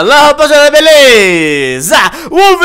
Fala rapaziada, beleza?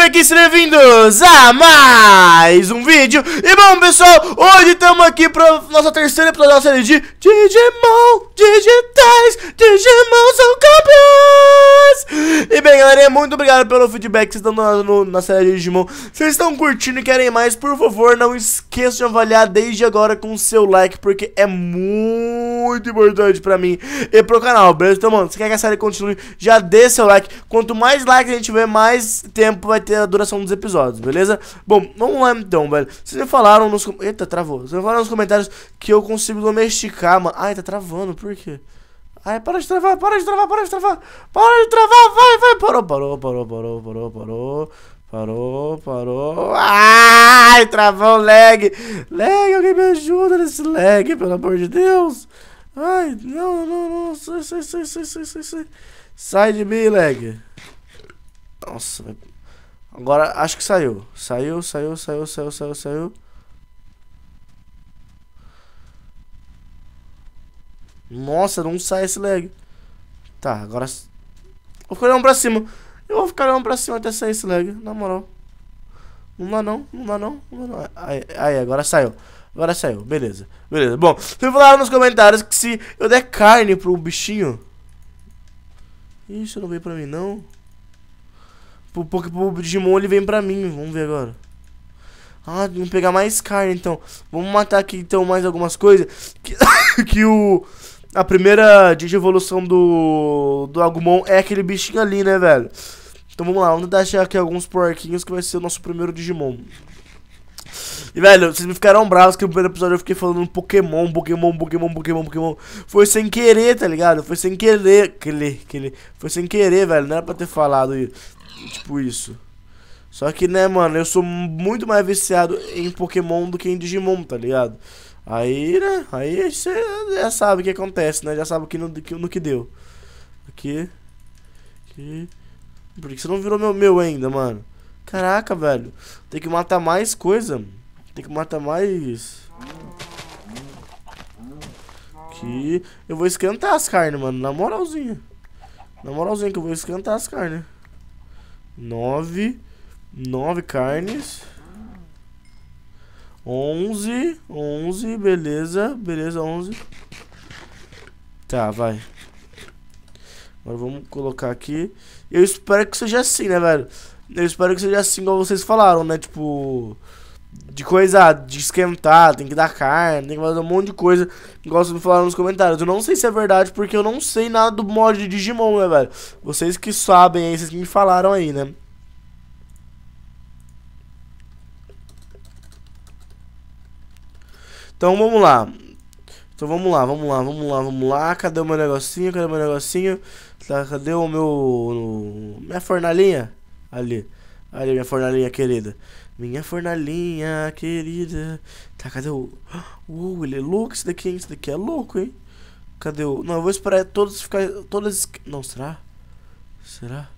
aqui bem-vindos a mais um vídeo E bom pessoal, hoje estamos aqui para nossa terceira episódio da série de Digimon Digitais, Digimon são campeões E bem galera, muito obrigado pelo feedback que vocês estão dando na série de Digimon Se vocês estão curtindo e querem mais, por favor, não esqueça de avaliar desde agora com o seu like Porque é muito muito importante pra mim e pro canal, beleza? Então, mano, se quer que a série continue, já dê seu like. Quanto mais like a gente vê, mais tempo vai ter a duração dos episódios, beleza? Bom, vamos lá então, velho. Vocês me falaram nos... Eita, travou. Vocês me falaram nos comentários que eu consigo domesticar, mano. Ai, tá travando, por quê? Ai, para de travar, para de travar, para de travar. Para de travar, vai, vai. Parou, parou, parou, parou, parou, parou. Parou, parou. Ai, travou, o lag. Lag, alguém me ajuda nesse lag, pelo amor de Deus. Ai, não, não, não, sai, sai, sai, sai, sai, sai, sai. Sai de mim, lag. Nossa, sai Agora acho que saiu. Saiu, saiu, saiu, saiu, saiu, saiu. Nossa, não sai esse lag. Tá, agora. Vou ficar olhando pra cima. Eu vou ficar olhando pra cima até sair esse lag, na moral. Não dá não, não dá não, não dá não. Aí, aí agora saiu. Agora saiu, beleza. Beleza. Bom, vocês falaram nos comentários que se eu der carne pro bichinho. Isso não veio pra mim, não. Pro, pro, pro Digimon ele vem pra mim. Vamos ver agora. Ah, vamos pegar mais carne então. Vamos matar aqui então mais algumas coisas. Que, que o. A primeira digievolução do. Do Agumon é aquele bichinho ali, né, velho? Então vamos lá, vamos tentar achar aqui alguns porquinhos que vai ser o nosso primeiro Digimon. E, velho, vocês me ficaram bravos que no primeiro episódio eu fiquei falando Pokémon, Pokémon, Pokémon, Pokémon, Pokémon. Foi sem querer, tá ligado? Foi sem querer. Querer, querer. Foi sem querer, velho. Não era pra ter falado tipo isso. Só que, né, mano, eu sou muito mais viciado em Pokémon do que em Digimon, tá ligado? Aí, né, aí você já sabe o que acontece, né? Já sabe que no, que, no que deu. Aqui. Aqui. Por que você não virou meu, meu ainda, mano? Caraca, velho. Tem que matar mais coisa, mano. Tem que matar mais. Aqui. Eu vou esquentar as carnes, mano. Na moralzinha. Na moralzinha que eu vou esquentar as carnes. Nove. Nove carnes. Onze. Onze. Beleza. Beleza, onze. Tá, vai. Agora vamos colocar aqui. Eu espero que seja assim, né, velho? Eu espero que seja assim, igual vocês falaram, né? Tipo de coisa de esquentar, tem que dar carne, tem que fazer um monte de coisa. Gosto de falar nos comentários. Eu não sei se é verdade, porque eu não sei nada do mod de Digimon, né, velho? Vocês que sabem aí, vocês que me falaram aí, né? Então vamos lá. Então vamos lá, vamos lá, vamos lá, vamos lá. Cadê o meu negocinho? Cadê o meu negocinho? Tá, cadê o meu. Minha fornalhinha? Ali. Olha minha fornalinha querida. Minha fornalinha querida. Tá, cadê o. Uh, ele é louco esse daqui, hein? Esse daqui é louco, hein? Cadê o. Não, eu vou esperar todos ficar. Todas. Não, será? Será?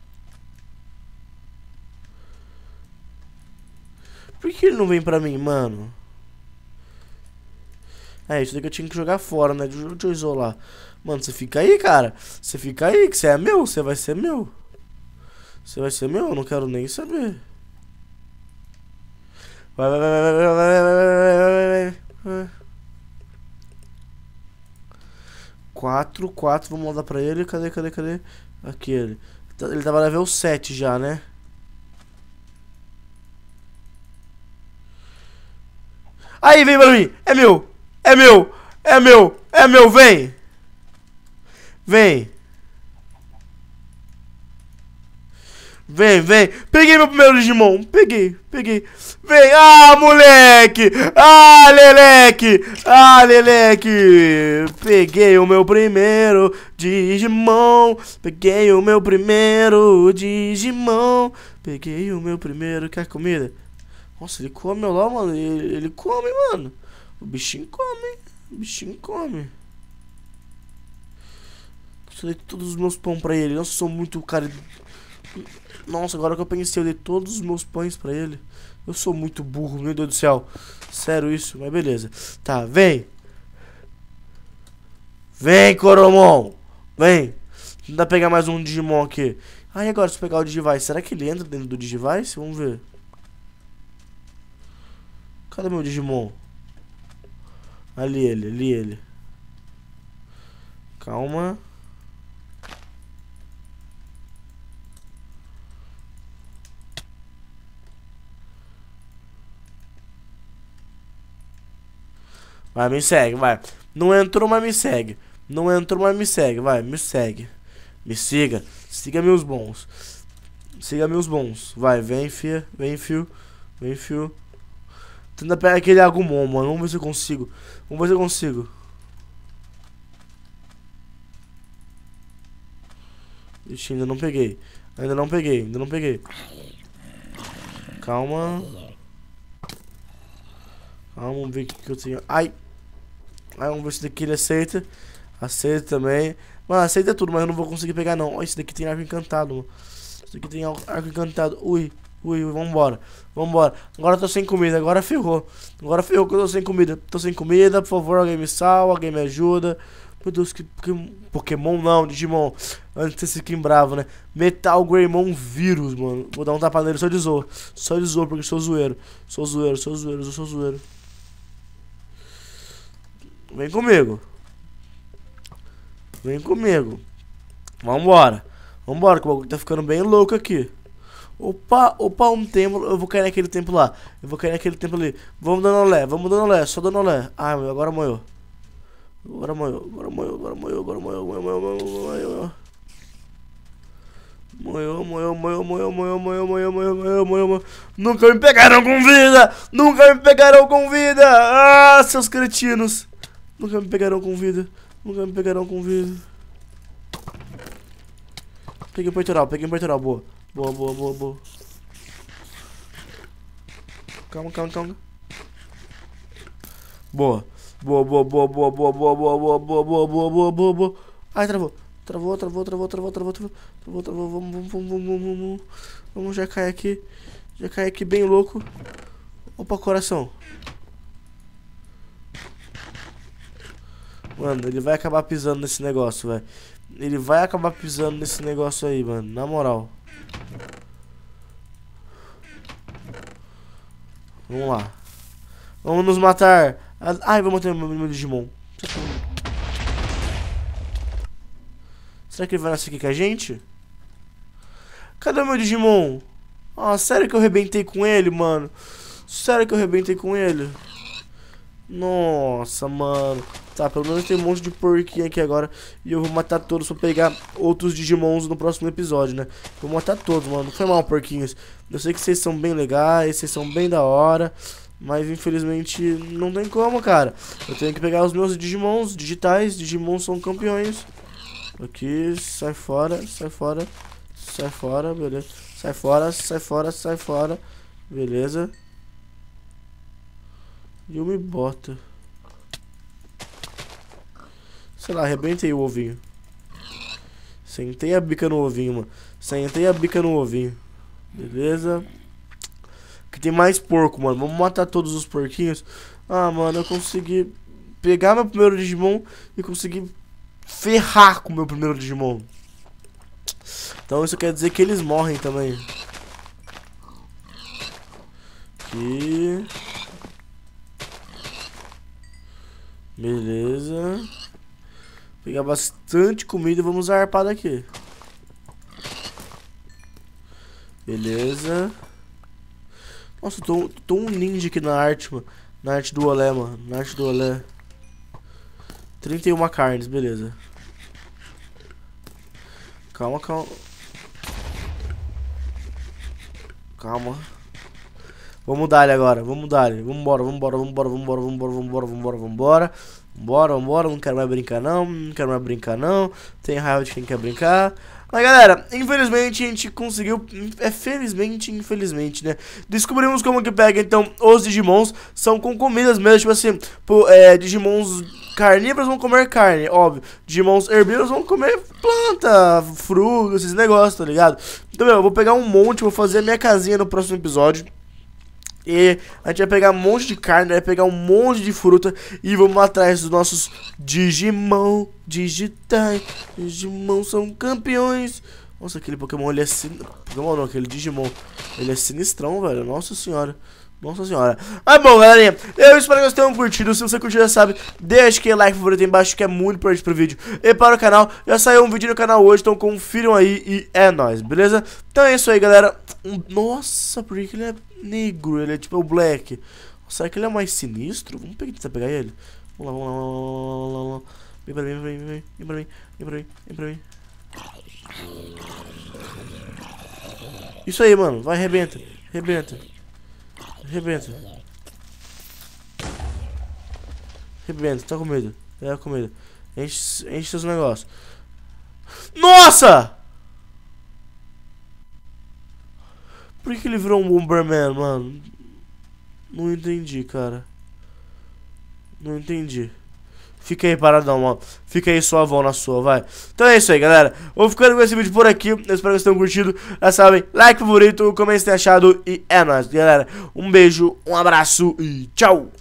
Por que ele não vem pra mim, mano? É, isso daqui eu tinha que jogar fora, né? Deixa eu isolar. Mano, você fica aí, cara. Você fica aí, que você é meu, você vai ser meu. Você vai ser meu? Eu não quero nem saber. Vai, vai, vai, vai, vai, vai, vai, vai, vai, vai. vai, vai, 4, 4, vamos mandar pra ele. Cadê, cadê, cadê? Aqui ele. Ele tava level 7 já, né? Aí, vem pra mim! É meu! É meu! É meu! É meu! Vem! Vem! Vem, vem. Peguei meu primeiro Digimon. Peguei, peguei. Vem. Ah, moleque. Ah, leleque. Ah, leleque. Peguei o meu primeiro Digimon. Peguei o meu primeiro Digimon. Peguei o meu primeiro. Quer comida? Nossa, ele come lá, mano. Ele, ele come, mano. O bichinho come. O bichinho come. Gostaria de todos os meus pão pra ele. Nossa, eu sou muito cara. Nossa, agora que eu pensei, eu dei todos os meus pães pra ele. Eu sou muito burro, meu Deus do céu. Sério isso, mas beleza. Tá, vem. Vem, Coromon. Vem. Dá pegar mais um Digimon aqui. Ah, e agora se eu pegar o Digivice, será que ele entra dentro do Digivice? Vamos ver. Cadê meu Digimon? Ali ele, ali ele. Calma. Vai, me segue, vai. Não entrou, mas me segue. Não entrou, mas me segue, vai, me segue. Me siga. Siga meus bons. Siga meus bons. Vai, vem, fia. Vem, fio. Vem, fio. Tenta pegar aquele Agumon, mano. Vamos ver se eu consigo. Vamos ver se eu consigo. Ixi, ainda não peguei. Ainda não peguei, ainda não peguei. Calma. Calma, vamos ver o que eu tenho. Ai! Aí vamos ver se daqui ele aceita. Aceita também. Mano, aceita tudo, mas eu não vou conseguir pegar não. Ó, esse daqui tem arco encantado, mano. Esse daqui tem arco encantado. Ui, ui, ui, vambora. Vambora. Agora eu tô sem comida, agora ferrou. Agora ferrou que eu tô sem comida. Tô sem comida, por favor, alguém me salva, alguém me ajuda. Meu Deus, que, que Pokémon não, Digimon. Antes de vocês fiquem bravo, né? Metal Greymon Vírus, mano. Vou dar um tapa nele só de zoa. Só de zoa, porque sou zoeiro. Sou zoeiro, sou zoeiro, sou zoeiro. Vem comigo. Vem comigo. Vambora. Vambora, que o bagulho tá ficando bem louco aqui. Opa, opa, um templo. Eu vou cair naquele templo lá. Eu vou cair naquele templo ali. Vamos dando olé, vamos dando olé, só dando olé. Ai, meu, agora moeu. Agora moeu, agora moeu, agora moeu, agora moeu, moeu, moeu, moeu, moeu. Moeu, moeu, moeu, moeu, moeu, moeu, moeu, moeu, moeu, moeu, moeu. Nunca me pegaram com vida! Nunca me pegaram com vida! Ah, seus cretinos! Nunca me pegarão com vida. Nunca me pegarão com vida. Peguei um peitoral, peguei um peitoral. Boa. Boa, boa, boa, boa. Calma, calma, calma. Boa. Boa, boa, boa, boa, boa, boa, boa, boa, boa, boa, boa, boa, boa, boa. Ai, travou. Travou, travou, travou, travou, travou, travou, travou, travou, vamos, vamos, vamos, vamos, vamos, vamos, já cai aqui, já cai aqui bem louco. Opa, coração. Mano, ele vai acabar pisando nesse negócio, velho. Ele vai acabar pisando nesse negócio aí, mano. Na moral. Vamos lá. Vamos nos matar. Ai, vou matar meu, meu Digimon. Será que ele vai nascer aqui com a gente? Cadê meu Digimon? Ah, sério que eu arrebentei com ele, mano? Sério que eu arrebentei com ele? Nossa, mano. Tá, pelo menos tem um monte de porquinho aqui agora. E eu vou matar todos pra pegar outros Digimons no próximo episódio, né? Vou matar todos, mano. Foi mal, porquinhos. Eu sei que vocês são bem legais, vocês são bem da hora. Mas infelizmente não tem como, cara. Eu tenho que pegar os meus Digimons digitais. Digimons são campeões. Aqui, sai fora, sai fora, sai fora, beleza. Sai fora, sai fora, sai fora. Beleza. E eu me boto. Sei lá, arrebentei o ovinho. Sentei a bica no ovinho, mano. Sentei a bica no ovinho. Beleza? Que tem mais porco, mano. Vamos matar todos os porquinhos. Ah, mano, eu consegui pegar meu primeiro Digimon e consegui ferrar com meu primeiro Digimon. Então isso quer dizer que eles morrem também. Aqui. Beleza. pegar bastante comida e vamos arpar daqui. Beleza. Nossa, tô, tô um ninja aqui na arte, mano. Na arte do olé, mano. Na arte do olé. 31 carnes, beleza. Calma, calma. Calma. Vamos dar ele agora, vamos dar ele. Vambora, vambora, vambora, vambora, vambora, vambora, vambora, vambora. Vambora, vambora, não quero mais brincar não, não quero mais brincar não. Tem raiva de quem quer brincar. Mas galera, infelizmente a gente conseguiu, é felizmente, infelizmente, né? Descobrimos como que pega então os Digimons, são com comidas mesmo, tipo assim, pô, é, Digimons carnívoros vão comer carne, óbvio. Digimons herbívoros vão comer planta, frutos, esses negócios, tá ligado? Então, meu, eu vou pegar um monte, vou fazer a minha casinha no próximo episódio e a gente vai pegar um monte de carne, vai pegar um monte de fruta e vamos atrás dos nossos Digimon digitais. Digimon são campeões. Nossa, aquele Pokémon, ele é sin... Pokémon não, aquele Digimon, ele é sinistrão, velho, nossa senhora. Nossa senhora. Mas ah, bom, galerinha, eu espero que vocês tenham curtido. Se você curtiu, já sabe, deixa aquele like favorito aí embaixo, que é muito importante pro vídeo e para o canal. Já saiu um vídeo no canal hoje, então confiram aí e é nóis, beleza? Então é isso aí, galera. Nossa, por que ele é negro, ele é tipo é o Black. Será que ele é mais sinistro? Vamos pegar ele. Vamos lá, vamos lá, vamos lá, vamos lá. Vem pra mim, vem pra mim, vem pra mim, vem pra mim, vem pra mim. Isso aí, mano. Vai, arrebenta. Arrebenta. Arrebenta. rebenta. tá com medo. Tá com medo. Enche, enche seus negócios. Nossa! Por que, ele virou um Bomberman, mano? Não entendi, cara. Não entendi. Fica aí paradão, mano. Fica aí suavão na sua, vai. Então é isso aí, galera. Vou ficando com esse vídeo por aqui. Eu espero que vocês tenham curtido. Já sabem, like favorito, comente se tem achado. E é nóis, galera. Um beijo, um abraço e tchau!